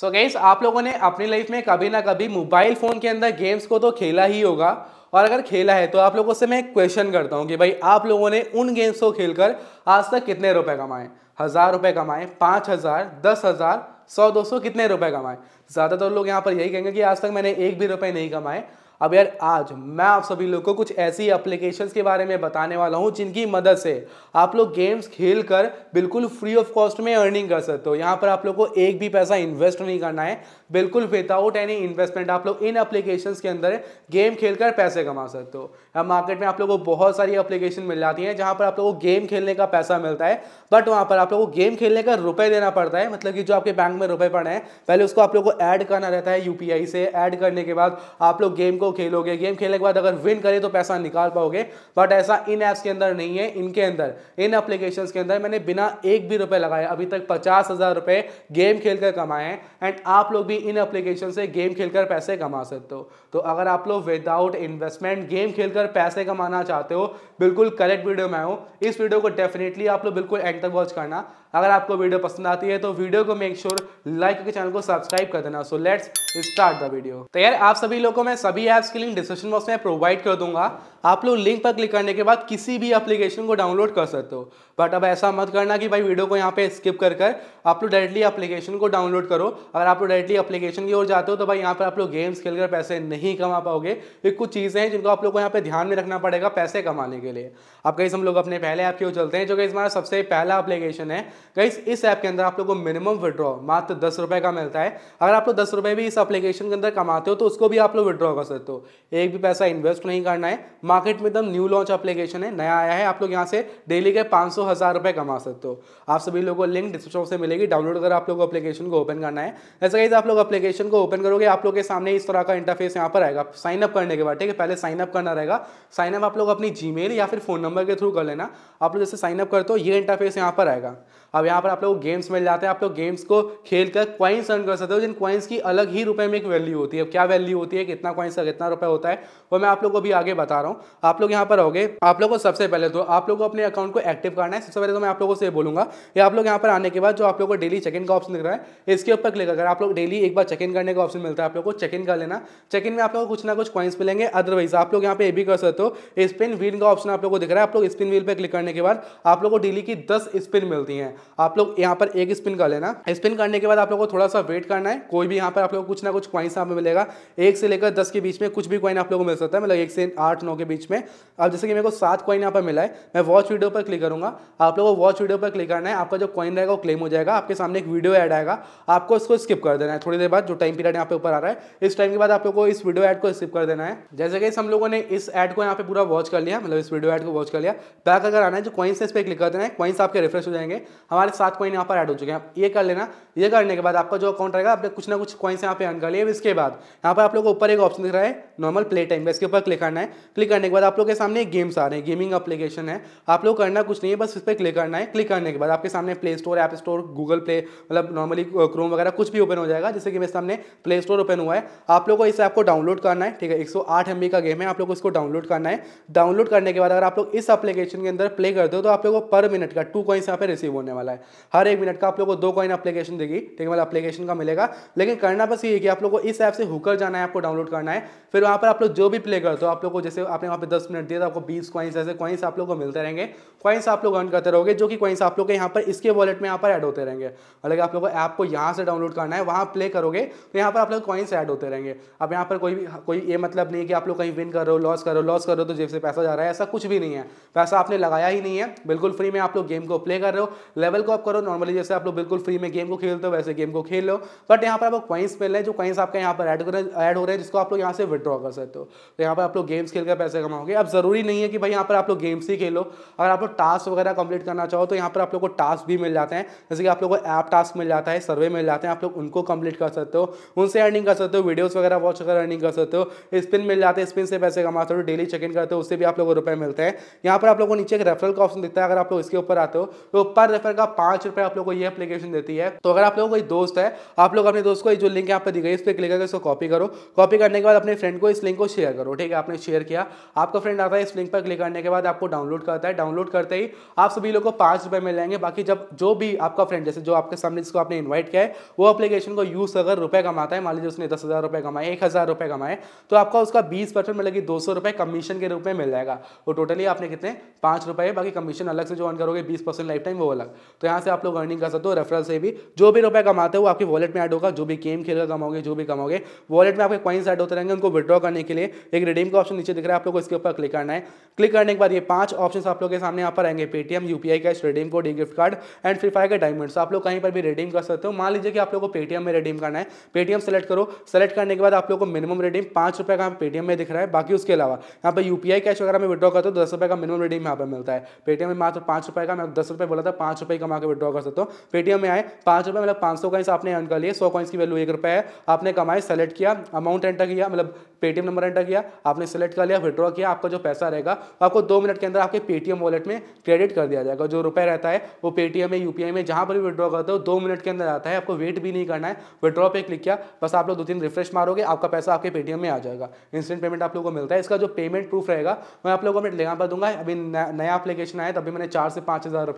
सो so gas आप लोगों ने अपनी लाइफ में कभी ना कभी मोबाइल फ़ोन के अंदर गेम्स को तो खेला ही होगा और अगर खेला है तो आप लोगों से मैं क्वेश्चन करता हूँ कि भाई आप लोगों ने उन गेम्स को खेलकर आज तक कितने रुपए कमाए हज़ार रुपये कमाए पाँच हज़ार दस हज़ार सौ दो सौ कितने रुपए कमाए ज़्यादातर लोग यहाँ पर यही कहेंगे कि आज तक मैंने एक भी रुपए नहीं कमाए अब यार आज मैं आप सभी लोग को कुछ ऐसी एप्लीकेशंस के बारे में बताने वाला हूँ जिनकी मदद से आप लोग गेम्स खेल कर बिल्कुल फ्री ऑफ कॉस्ट में अर्निंग कर सकते हो यहाँ पर आप लोग को एक भी पैसा इन्वेस्ट नहीं करना है बिल्कुल विदाउट एनी इन्वेस्टमेंट आप लोग इन एप्लीकेशन के अंदर गेम खेल पैसे कमा सकते हो मार्केट में आप लोग को बहुत सारी अप्लीकेशन मिल जाती है जहाँ पर आप लोग को गेम खेलने का पैसा मिलता है बट वहाँ पर आप लोग को गेम खेलने का रुपये देना पड़ता है मतलब कि जो आपके बैंक में रुपये पड़े हैं पहले उसको आप लोग को ऐड करना रहता है यूपीआई से ऐड करने के बाद आप लोग गेम को खेलोगे गेम खेलने के बाद अगर विन करे तो पैसा निकाल पाओगे बट ऐसा इन ऐप्स के अंदर नहीं है इनके अंदर इन एप्लीकेशन के अंदर मैंने बिना एक भी रुपए लगाए अभी तक पचास हज़ार रुपए गेम खेलकर कमाए हैं एंड आप लोग भी इन एप्लीकेशन से गेम खेलकर पैसे कमा सकते हो तो अगर आप लोग विदाउट इन्वेस्टमेंट गेम खेलकर पैसे कमाना चाहते हो बिल्कुल करेक्ट वीडियो में आऊँ इस वीडियो को डेफिनेटली आप लोग बिल्कुल एंड तक वॉच करना अगर आपको वीडियो पसंद आती है तो वीडियो को मेक श्योर लाइक के चैनल को सब्सक्राइब कर देना so let's start the video तो यार आप सभी लोगों को मैं सभी ऐप्स की लिंक डिस्क्रिप्शन बॉक्स में प्रोवाइड कर दूंगा आप लोग लिंक पर क्लिक करने के बाद किसी भी एप्लीकेशन को डाउनलोड कर सकते हो बट अब ऐसा मत करना कि भाई वीडियो को यहाँ पे स्किप कर कर आप लोग डायरेक्टली एप्लीकेशन को डाउनलोड करो अगर आप लोग डायरेक्टली एप्लीकेशन की ओर जाते हो तो भाई यहाँ पर आप लोग गेम्स खेल कर पैसे नहीं कमा पाओगे ये कुछ चीज़ें हैं जिनको आप लोग को यहाँ पर ध्यान में रखना पड़ेगा पैसे कमाने के लिए अब कहीं हम लोग अपने पहले ऐप की ओर चलते हैं जो कि हमारा सबसे पहला एप्लीकेशन है कहीं इस ऐप के अंदर आप लोग को मिनिमम विड्रॉ मात्र दस का मिलता है अगर आप लोग दस भी इस एप्लीकेशन के अंदर कमाते हो तो उसको भी आप लोग विड्रॉ कर सकते हो एक भी पैसा इन्वेस्ट नहीं करना है मार्केट में एकदम न्यू लॉन्च एप्लीकेशन है नया आया है आप लोग यहाँ से डेली के पाँच सौ हज़ार रुपये कमा सकते हो आप सभी लोगों को लिंक डिस्क्रिप्शन से मिलेगी डाउनलोड कर आप लोगों को एप्लीकेशन को ओपन करना है ऐसा कहीं आप लोग एप्लीकेशन को ओपन करोगे आप लोग के सामने इस तरह का इंटरफेस यहाँ पर आएगा साइन अप करने के बाद ठीक है पहले साइन अप करना रहेगा साइन अप आप लोग अपनी जी या फिर फोन नंबर के थ्रू कर लेना आप लोग जैसे साइन अप करते हो ये इंटरफेस यहाँ पर आएगा अब यहाँ पर आप लोग गेम्स मिल जाते हैं आप लोग गेम्स को खेल कर क्वाइंस अर्न कर सकते हो जिन क्वाइंस की अलग ही रुपए में एक वैल्यू होती है अब क्या वैल्यू होती है कितना क्वाइंस का कितना रुपये होता है वो मैं आप लोग को भी आगे बता रहा हूँ आप लोग यहाँ पर आओगे आप लोगों को सबसे पहले तो आप लोगों को अपने अकाउंट को एक्टिव करना है सबसे पहले तो मैं आप लोगों से बोलूंगा कि आप लोग यहाँ पर आने के बाद जो आप लोगों को डेली चेक इन का ऑप्शन दिख रहा है इसके ऊपर क्लिक अगर आप लोग डेली एक बार चेक इन करने का ऑप्शन मिलता है आप लोग को चेक इन कर लेना चेक इन में आप लोग कुछ ना कुछ कॉइन्स मिलेंगे अदरवाइज आप लोग यहाँ पे ये भी कर सकते हो स्पिन व्हील का ऑप्शन आप लोग को दिख रहा है आप लोग स्पिन व्हील पर क्लिक करने के बाद आप लोग को डेली की दस स्पिन मिलती है आप लोग यहाँ पर एक स्पिन कर लेना स्पिन करने के बाद आप लोग को थोड़ा सा वेट करना है कोई भी यहाँ पर आप लोग कुछ ना कुछ क्वाइंस यहाँ पर मिलेगा एक से लेकर दस के बीच में कुछ भी क्वाइन आप लोग को मिल सकता है मतलब एक से आठ नौ के बीच में अब जैसे कि मेरे को सात कॉइन यहाँ पर मिला है मैं वॉच वीडियो पर क्लिक करूँगा आप लोगों को वॉच वीडियो पर क्लिक करना है आपका जो कॉइन रहेगा वो क्लेम हो जाएगा आपके सामने एक वीडियो ऐड आएगा आपको इसको स्किप कर देना है थोड़ी देर बाद जो टाइम पीरियड यहाँ पे ऊपर आ रहा है इस टाइम के बाद आप लोगों को इस वीडियो एड को स्किप कर देना है जैसे कि हम लोगों ने इस एड को यहाँ पे पूरा वॉच कर लिया मतलब इस वीडियो एड को वॉच कर लिया बैक अगर आना है जो तो कॉइन्स इस पर क्लिक कर देना है कॉइन्स आपके रिफ्रेश हो जाएंगे हमारे सात कॉइन यहाँ पर एड हो चुके हैं ये कर लेना ये करने के बाद आपका जो अकाउंट रहेगा आपने कुछ ना कुछ कॉइन्स यहाँ पे अर्न कर लिया इसके बाद यहाँ पर आप लोग ऊपर एक ऑप्शन दिख रहा है नॉर्मल प्ले टाइम इसके ऊपर क्लिक करना है क्लिक करने के बाद आप लोग के सामने गेम्स आ रहे हैं गेमिंग अप्लीकेशन है आप लोग करना कुछ नहीं है बस इस पर क्लिक करना है क्लिक करने के बाद आपके सामने play store app store Google play मतलब नॉर्मली क्रोम वगैरह कुछ भी ओपन हो जाएगा जैसे कि मेरे सामने प्ले स्टोर ओपन हुआ है आप लोग को इस ऐप को डाउनलोड करना है ठीक है एक सौ का गेम है आप लोग को इसको डाउनलोड करना है डाउनलोड करने के बाद अगर आप लोग इस अपलीकेशन के अंदर प्ले करते हो तो आप लोग को पर मिनट का टू कॉइन्स यहाँ पर रिसीव होने वाला है हर एक मिनट का आप लोग को दो कॉइन एप्लीकेशन देगी ठीक है मतलब अपलीकेशन का मिलेगा लेकिन करना बस ये कि आप लोग को इस ऐप से होकर जाना है आपको डाउनलोड करना है फिर वहाँ पर आप लोग जो भी प्ले करते हो आप लोग को जैसे आपने आपने वहाँ पे दस मिनट दिया था तो आपको बीस कॉइन्स ऐसे कॉइन्स आप लोग को मिलते रहेंगे कॉइन्स आप लोग अर्न करते रहोगे जो कि कॉइन्स आप लोग यहाँ पर इसके वॉलेट में यहाँ पर ऐड होते रहेंगे अलग मतलब आप लोग को ऐप को यहाँ से डाउनलोड करना है वहाँ प्ले करोगे तो यहाँ पर आप लोग कॉइन्स ऐड होते रहेंगे अब यहाँ पर कोई भी कोई ये मतलब नहीं कि आप लोग कहीं विन कर रहे हो लॉस करो लॉस करो तो जेब से पैसा जा रहा है ऐसा कुछ भी नहीं है पैसा आपने लगाया ही नहीं है बिल्कुल फ्री में आप लोग गेम को प्ले कर रहे हो लेवल को आप करो नॉर्मली जैसे आप लोग बिल्कुल फ्री में गेम को खेलते हो वैसे गेम को खेल लो बट यहाँ पर आपको कॉइन्स मिल रहे हैं जो कॉइन्स आपके यहाँ पर ऐड ऐड हो रहे हैं जिसको आप लोग यहाँ से विड्रॉ कर सकते हो तो यहाँ पर आप लोग गेम्स खेल कर पैसे पैसे कमाओगे अब ज़रूरी नहीं है कि भाई यहाँ पर आप लोग गेम्स ही खेलो अगर आप लोग टास्क वगैरह कंप्लीट करना चाहो तो यहाँ पर आप लोग को टास्क भी मिल जाते हैं जैसे कि आप लोग को ऐप टास्क मिल जाता है सर्वे मिल जाते हैं आप लोग उनको कंप्लीट कर सकते हो उनसे अर्निंग कर सकते हो वीडियोज वगैरह वॉच कर अर्निंग कर सकते हो स्पिन मिल जाते हैं स्पिन से पैसे कमा सकते हो डेली चेक इन करते हो उससे भी आप लोग को रुपये मिलते हैं यहाँ पर आप लोग को नीचे एक रेफरल का ऑप्शन दिखता है अगर आप लोग इसके ऊपर आते हो तो पर रेफर का पाँच रुपये आप लोग को ये अपलीकेशन देती है तो अगर आप लोग कोई दोस्त है आप लोग अपने दोस्त को जो लिंक यहाँ पर दी गई इस पर क्लिक करके उसको कॉपी करो कॉपी करने के बाद अपने फ्रेंड को इस लिंक को शेयर करो ठीक है आपने शेयर किया आपका फ्रेंड आता है इस लिंक पर क्लिक करने के बाद आपको डाउनलोड करता है डाउनलोड करते ही आप सभी लोग को पाँच रुपये जाएंगे बाकी जब जो भी आपका फ्रेंड जैसे जो आपके सामने जिसको आपने इन्वाइट किया है वो अपलीकेशन को यूज़ अगर रुपये कमाता है मान लीजिए उसने दस हज़ार रुपये कमाए एक हज़ार रुपये कमाए तो आपका उसका बीस परसेंट मिलेगी मतलब दो सौ रुपये कमीशन के रूप में मिल जाएगा वो टोटली आपने कितने पाँच रुपये बाकी कमीशन अलग से जो अर्न करोगे बीस परसेंट लाइफ टाइम वो अलग तो यहाँ से आप लोग अर्निंग कर सकते हो रेफरल से भी जो भी रुपये कमाते हो आपके वॉलेट में ऐड होगा जो भी गेम खेल कमाओगे जो भी कमाओगे वॉलेट में आपके कॉइन्स ऐड होते रहेंगे उनको विड्रॉ करने के लिए एक रिडीम का ऑप्शन नीचे दिख रहा है आप लोग को इसके ऊपर क्लिक करना है क्लिक करने के बाद ये पांच ऑप्शन आप लोग के सामने यहाँ पर आएंगे Paytm UPI cash redeem code e gift card and Free Fire का डायमंड्स आप लोग कहीं पर भी रिडीम कर सकते हो मान लीजिए कि आप लोग को पेटीएम में रिडीम करना है पेटीएम सेलेक्ट करो सेलेक्ट करने के बाद आप लोग को मिनिमम रिडीम पांच रुपये का पेटीएम में दिख रहा है बाकी उसके अलावा यहाँ पर यूपीआई कैश वगैरह में विड्रॉ करते हो तो दस रुपये का मिनिमम रिडीम यहाँ पर मिलता है पेटीएम में मात्र पांच रुपये का मैं दस रुपये बोला था पाँच रुपये कमा के विड्रॉ कर सकते हो पेटीएम में आए पांच रुपये मतलब पांच सौ कॉइन्स आपने अर्न कर लिए सौ कॉइन्स की वैल्यू एक रुपये है आपने कमाए सेलेक्ट किया अमाउंट एंटर किया मतलब पेटीएम नंबर एंटर किया आपने सेलेक्ट कर लिया विड्रॉ जमा किया आपका जो पैसा रहेगा आपको दो मिनट के अंदर आपके पेटीएम वॉलेट में क्रेडिट कर दिया जाएगा जो रुपये रहता है वो पेटीएम में यूपीआई में जहाँ पर भी विड्रॉ करते हो दो मिनट के अंदर आता है आपको वेट भी नहीं करना है विड्रॉ पे क्लिक किया बस आप लोग दो तीन रिफ्रेश मारोगे आपका पैसा आपके पेटीएम में आ जाएगा इंस्टेंट पेमेंट आप लोग को मिलता है इसका जो पेमेंट प्रूफ रहेगा मैं आप लोगों को मैं यहाँ पर दूंगा अभी नया अपलीकेशन आया तो अभी मैंने चार से पाँच हज़ार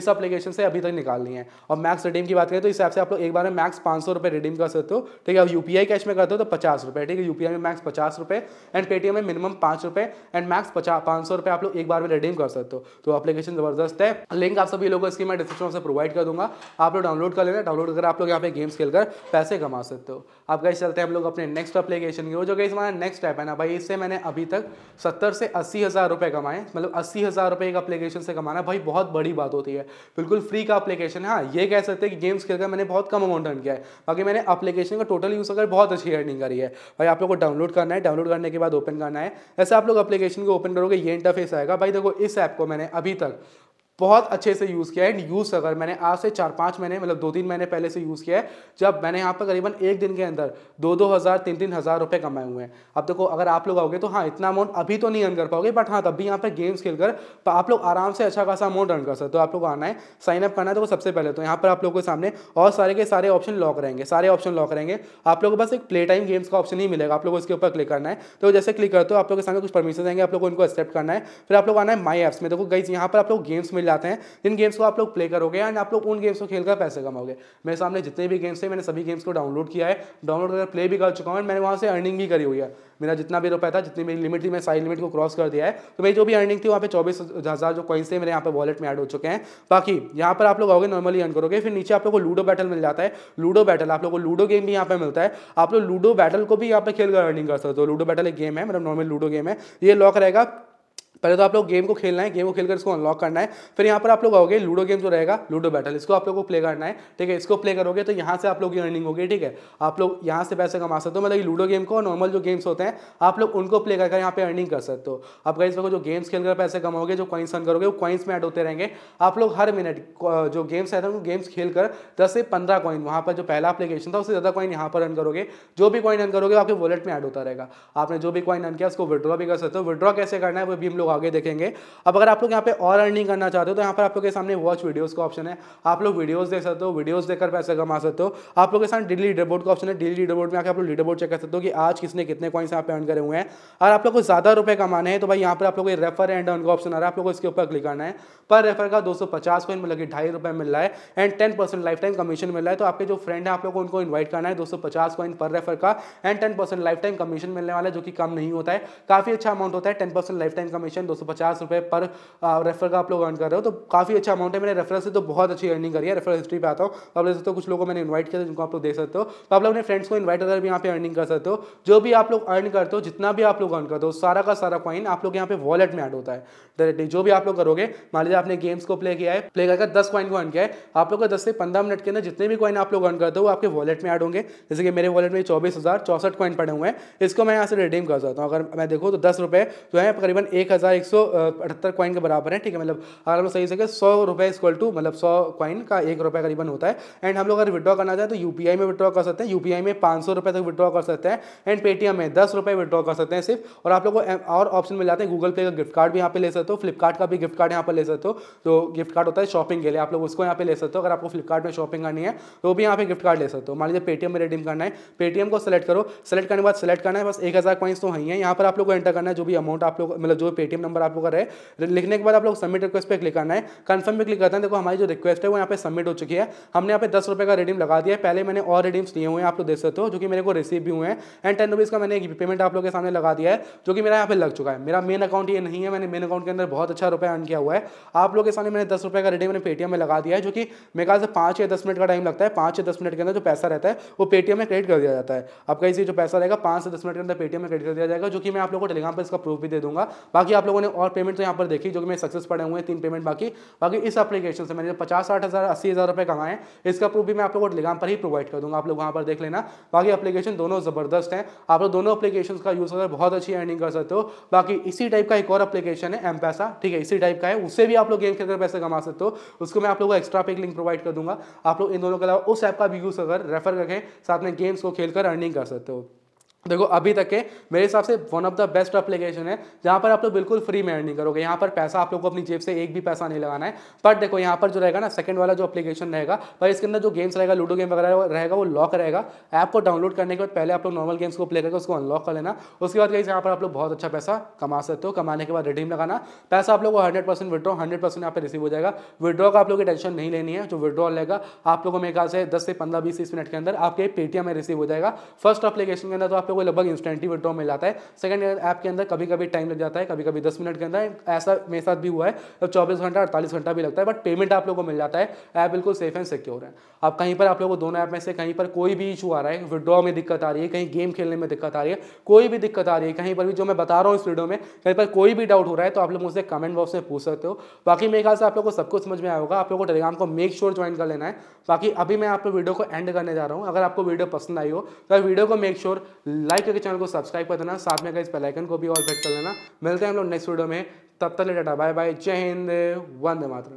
इस अपलीकेशन से अभी तक निकाल निकालनी है और मैक्स रिडीम की बात करें तो इस हिसाब से आप लोग एक बार में मैक्स पाँच सौ रिडीम कर सकते हो ठीक है यूपीआई कैश में करते हो तो पचास ठीक है यूपीआई में मैक्स पचास एंड पेटीएम में मिनिमम पांच रुपए एंड मैक्स पांच सौ रुपए आप लोग एक बार में रिडीम कर सकते हो तो एप्लीकेशन ज़बरदस्त है लिंक आप सभी लोगों इसकी मैं डिस्क्रिप्शन से प्रोवाइड कर दूंगा आप लोग डाउनलोड कर लेना डाउनलोड कर आप लोग यहाँ पे गेम्स खेल कर पैसे कमा सकते हो आप गई चलते हैं हम लोग अपने नेक्स्ट अपलीकेशन की जो गई हमारा नेक्स्ट ऐप है ना भाई इससे मैंने अभी तक सत्तर से अस्सी हज़ार रुपये कमाए मतलब अस्सी हज़ार रुपये एक अपलीकेशन से कमाना भाई बहुत बड़ी बात होती है बिल्कुल फ्री का अपलीकेशन है हाँ ये कह सकते हैं कि गेम्स खेलकर मैंने बहुत कम अमाउंट अर्न किया है बाकी मैंने अपलीकेशन का टोटल यूज़ कर बहुत अच्छी अर्निंग करी है भाई आप लोग को डाउनलोड करना है डाउनलोड करने के बाद ओपन करना है ऐसा जैसे आप लोग एप्लीकेशन को ओपन करोगे ये इंटरफेस आएगा भाई देखो इस ऐप को मैंने अभी तक बहुत अच्छे से यूज़ किया है एंड यूज़ अगर मैंने आज से चार पाँच महीने मतलब दो तीन महीने पहले से यूज़ किया है जब मैंने यहाँ पर करीबन एक दिन के अंदर दो दो हज़ार तीन तीन हज़ार रुपये कमाए हुए हैं अब देखो अगर आप लोग आओगे तो हाँ इतना अमाउंट अभी तो नहीं अर्न कर पाओगे बट हाँ तब भी यहाँ पर गेम्स खेल कर तो आप लोग आराम से अच्छा खासा अमाउंट अर्न कर सकते हो तो आप लोग आना है साइनअप करना है तो सबसे पहले तो यहाँ पर आप लोगों के सामने और सारे के सारे ऑप्शन लॉक रहेंगे सारे ऑप्शन लॉक रहेंगे आप लोगों को बस एक प्ले टाइम गेम्स का ऑप्शन ही मिलेगा आप लोगों को इसके ऊपर क्लिक करना है तो जैसे क्लिक करते हो आप लोगों के सामने कुछ परमिशन देंगे आप लोग को इनको एक्सेप्ट करना है फिर आप लोग आना है माई ऐप्स में देखो गई यहाँ पर आप लोग गेम्स मिले मिल जाते हैं जिन गेम्स को आप लोग प्ले करोगे एंड आप लोग उन गेम्स को खेलकर पैसे कमाओगे मेरे सामने जितने भी गेम्स थे मैंने सभी गेम्स को डाउनलोड किया है डाउनलोड कर प्ले भी कर चुका हूँ एंड मैंने वहाँ से अर्निंग भी करी हुई है मेरा जितना भी रुपया था जितनी मेरी लिमिट थी मैं सारी लिमिट को क्रॉस कर दिया है तो मेरी जो भी अर्निंग थी वहाँ पे चौबीस हज़ार जो कॉइन्स थे मेरे यहाँ पे वॉलेट में ऐड हो चुके हैं बाकी यहाँ पर आप लोग आओगे नॉर्मली अर्न करोगे फिर नीचे आप लोग को लूडो बैटल मिल जाता है लूडो बैटल आप लोग को लूडो गेम भी यहाँ पर मिलता है आप लोग लूडो बैटल को भी यहाँ पर खेल कर अर्निंग कर सकते हो लूडो बैटल एक गेम है मतलब नॉर्मल लूडो गेम है ये लॉक रहेगा पहले तो आप लोग गेम को खेलना है गेम को खेलकर इसको अनलॉक करना है फिर यहाँ पर आप लोग आओगे लूडो गेम जो रहेगा लूडो बैटल इसको आप लोग को प्ले करना है ठीक है इसको प्ले करोगे तो यहाँ से आप लोग की अर्निंग होगी ठीक है आप लोग यहाँ से पैसे कमा सकते हो मतलब लूडो गेम को नॉर्मल जो गेम्स होते हैं आप लोग उनको प्ले करके यहाँ पर अर्निंग कर सकते हो आप कहीं जो गेम्स खेलकर पैसे कमाओगे जो कॉइन्स अन करोगे वो कॉइन्स में एड होते रहेंगे आप लोग हर मिनट जो गेम्स रहते हैं गेम्स खेल कर दस से पंद्रह कॉइन वहाँ पर जो पहला अपलीकेशन था उससे ज़्यादा कॉइन यहाँ पर अन करोगे जो भी कॉइन अन करोगे आपके वॉलेट में एड होता रहेगा आपने जो भी कॉइन अन किया उसको विड्रॉ भी कर सकते हो विड्रॉ कैसे करना है वो भी हम लोग आगे देखेंगे अब अगर आप लोग यहाँ पे और अर्निंग करना चाहते हो तो यहाँ पर आप लोग के सामने वॉच वीडियोस का ऑप्शन है आप लोग वीडियोस देख सकते हो वीडियोस देखकर पैसे कमा सकते हो आप लोग के सामने डेली लीडर बोर्ड का ऑप्शन है डेली लीडर बोर्ड में आकर आप लोग लीडर बोर्ड चेक कर सकते हो कि आज किसने कितने कॉइन्स यहाँ पे अर्न करे हुए हैं और आप लोग को ज़्यादा रुपये कमाने हैं तो भाई यहाँ पर आप लोग रेफर एंड अर्न का ऑप्शन आ रहा है आप लोग को इसके ऊपर क्लिक करना है पर रेफर का दो सौ पचास कॉइन मतलब कि ढाई रुपये मिल रहा है and ten percent life time commission मिल रहा है तो आपके जो फ्रेंड है आप लोग को उनको इन्वाइट करना है दो सौ पचास कॉइन पर रेफर का and ten percent life time commission मिलने वाला है जो कि कम नहीं होता है काफ़ी अच्छा अमाउंट होता है ten percent life time commission commission दो सौ पर रेफर का आप लोग अर्न कर रहे हो तो काफ़ी अच्छा अमाउंट है मैंने रेफर से तो बहुत अच्छी अर्निंग करी है रेफर हिस्ट्री पे आता हूँ आप देख सकते हो कुछ लोगों मैंने इन्वाइट किया जिनको आप लोग देख सकते हो तो आप लोग अपने फ्रेंड्स को इन्वाइट अगर भी यहाँ पे अर्निंग कर सकते हो जो भी आप लोग अर्न करते हो जितना भी आप लोग अर्न करते हो सारा का सारा कॉइन आप लोग यहाँ पे वॉलेट में एड होता है डायरेक्टली जो भी आप लोग करोगे मान लीजिए आपने गेम्स को प्ले किया है प्ले करके दस कॉइन को अर्न किया है आप लोग दस से पंद्रह मिनट के अंदर जितने भी कॉइन आप लोग अर्न करते हो आपके वॉलेट में एड होंगे जैसे कि मेरे वॉलेट में चौबीस हज़ार चौसठ कॉइन पड़े हुए हैं इसको मैं यहाँ से रिडीम कर सकता हूँ अगर मैं देखो तो दस रुपये जो है करीबन एक हज़ार एक सौ अठहत्तर कॉइन के बराबर है ठीक है मतलब अगर हम लोग सही सके सौ रुपये इक्वल टू मतलब सौ कॉइन का एक रुपये करीबन होता है एंड हम लोग अगर विड्रॉ करना चाहें तो यू में विड्रॉ कर सकते हैं यू में पाँच सौ तक विड्रॉ कर सकते हैं एंड पेटीएम में दस रुपये विड्रॉ कर सकते हैं सिर्फ और आप लोग को और ऑप्शन मिल जाते हैं गूगल पे का गिफ्ट कार्ड भी यहाँ पे ले सकते हो फ्लिपकार्ट का भी गिफ्ट कार्ड यहाँ पर ले सकते हो तो गिफ्ट कार्ड होता है शॉपिंग के लिए आप लोग उसको यहाँ पे ले सकते हो अगर आपको फ्लिपकार्ट में शॉपिंग करनी है तो भी यहाँ पे गिफ्ट कार्ड ले सकते हो मान लीजिए पेटीएम में रिडीम करना है पेटीएम को सेलेक्ट करो सेलेक्ट करने के बाद सेलेक्ट करना है बस एक हज़ार कॉइन्स तो वहीं है यहाँ पर आप लोग को एंटर करना है जो भी अमाउंट आप लोग मतलब जो पेटीएम पेटीएम नंबर आप लोग का रहे लिखने के बाद आप लोग सबमिट रिक्वेस्ट पे क्लिक करना है कन्फर्म पे क्लिक करते हैं देखो हमारी जो रिक्वेस्ट है वो यहाँ पे सबमिट हो चुकी है हमने यहाँ पे दस रुपये का रिडीम लगा दिया है पहले मैंने और रिडीम्स लिए हुए हैं आप लोग देख सकते हो जो कि मेरे को रिसीव भी हुए हैं एंड टेन रुपीज़ का मैंने एक पेमेंट आप लोग के सामने लगा दिया है जो कि मेरा यहाँ पे लग चुका है मेरा मेन अकाउंट ये नहीं है मैंने मेन अकाउंट के अंदर बहुत अच्छा रुपया अर्न किया हुआ है आप लोग के सामने मैंने दस का रिडीम मैंने पेटीएम में लगा दिया है जो कि मेरे ख्याल से पाँच या दस मिनट का टाइम लगता है पाँच या दस मिनट के अंदर जो पैसा रहता है वो पेटीएम में क्रेडिट कर दिया जाता है आपका इसी जो पैसा रहेगा पाँच से दस मिनट के अंदर पेटीएम में क्रेडिट कर दिया जाएगा जो कि मैं आप लोग को टेलीग्राम पर इसका प्रूफ भी दे दूंगा बाकी बाकी आप लोगों ने और पेमेंट तो यहाँ पर देखी जो कि मैं सक्सेस पड़े हुए हैं तीन पेमेंट बाकी बाकी इस एप्लीकेशन से मैंने जो पचास साठ हज़ार अस्सी हज़ार रुपये कमाए हैं इसका प्रूफ भी मैं आप लोगों को टेलीग्राम पर ही प्रोवाइड कर दूँगा आप लोग वहाँ पर देख लेना बाकी एप्लीकेशन दोनों ज़बरदस्त हैं आप लोग दोनों अपलीकेशन का यूज़ कर बहुत अच्छी अर्निंग कर सकते हो बाकी इसी टाइप का एक और अपलीकेशन है एम पैसा ठीक है इसी टाइप का है उससे भी आप लोग गेम खेलकर पैसे कमा सकते हो उसको मैं आप लोगों को एक्स्ट्रा पे एक लिंक प्रोवाइड कर दूंगा आप लोग इन दोनों के अलावा उस ऐप का भी यूज़ अगर रेफर करके साथ में गेम्स को खेलकर अर्निंग कर सकते हो देखो अभी तक के मेरे हिसाब से one of the best application है जहाँ पर आप लोग बिल्कुल फ्री में अर्निंग करोगे यहाँ पर पैसा आप लोग को अपनी जेब से एक भी पैसा नहीं लगाना है बट देखो यहाँ पर जो रहेगा ना सेकंड वाला जो एप्लीकेशन रहेगा पर इसके अंदर जो गेम्स रहेगा लूडो गेम वगैरह रहेगा वो लॉक रहेगा ऐप को डाउनलोड करने के बाद पहले आप लोग नॉर्मल गेम्स को प्ले करके उसको अनलॉक कर लेना उसके बाद यहाँ पर आप लोग बहुत अच्छा पैसा कमा सकते हो कमाने के बाद रिडीम लगाना पैसा आप लोग को hundred percent withdraw hundred percent यहाँ पर रिसीव हो जाएगा विड्रॉ का आप लोग की टेंशन नहीं लेनी है जो विड्रॉ लेगा आप लोगों को मेरे ख्याल से दस से पंद्रह बीस मिनट के अंदर आपके पेटीएम में रिसीव हो जाएगा फर्स्ट अपलीकेशन के अंदर तो आप तो वो लगभग इंस्टेंटली विड्रॉ मिल जाता है सेकंड ऐप के अंदर कभी कभी टाइम लग जाता है कभी कभी दस मिनट के अंदर ऐसा मेरे साथ भी हुआ है तो चौबीस घंटा अड़तालीस घंटा भी लगता है बट पेमेंट आप लोगों को मिल जाता है ऐप बिल्कुल सेफ एंड सिक्योर है अब कहीं पर आप लोगों को दोनों ऐप में से कहीं पर कोई भी इशू आ रहा है विड्रॉ में दिक्कत आ रही है कहीं गेम खेलने में दिक्कत आ रही है कोई भी दिक्कत आ रही है कहीं पर भी जो मैं बता रहा हूँ इस वीडियो में कहीं पर कोई भी डाउट हो रहा है तो आप लोग मुझसे कमेंट बॉक्स में पूछ सकते हो बाकी मेरे ख्याल से आप लोग को सब कुछ समझ में आया होगा आप लोग को टेलीग्राम को मेक श्योर ज्वाइन कर लेना है बाकी अभी मैं आप वीडियो को एंड करने जा रहा हूँ अगर आपको वीडियो पसंद आई हो तो वीडियो को मेक श्योर लाइक करके चैनल को सब्सक्राइब कर देना साथ में अगर इस बेलाइकन को भी और सेट कर लेना मिलते हैं हम लोग नेक्स्ट वीडियो में तब तक डाटा बाय बाय जय हिंद वंदे मातरम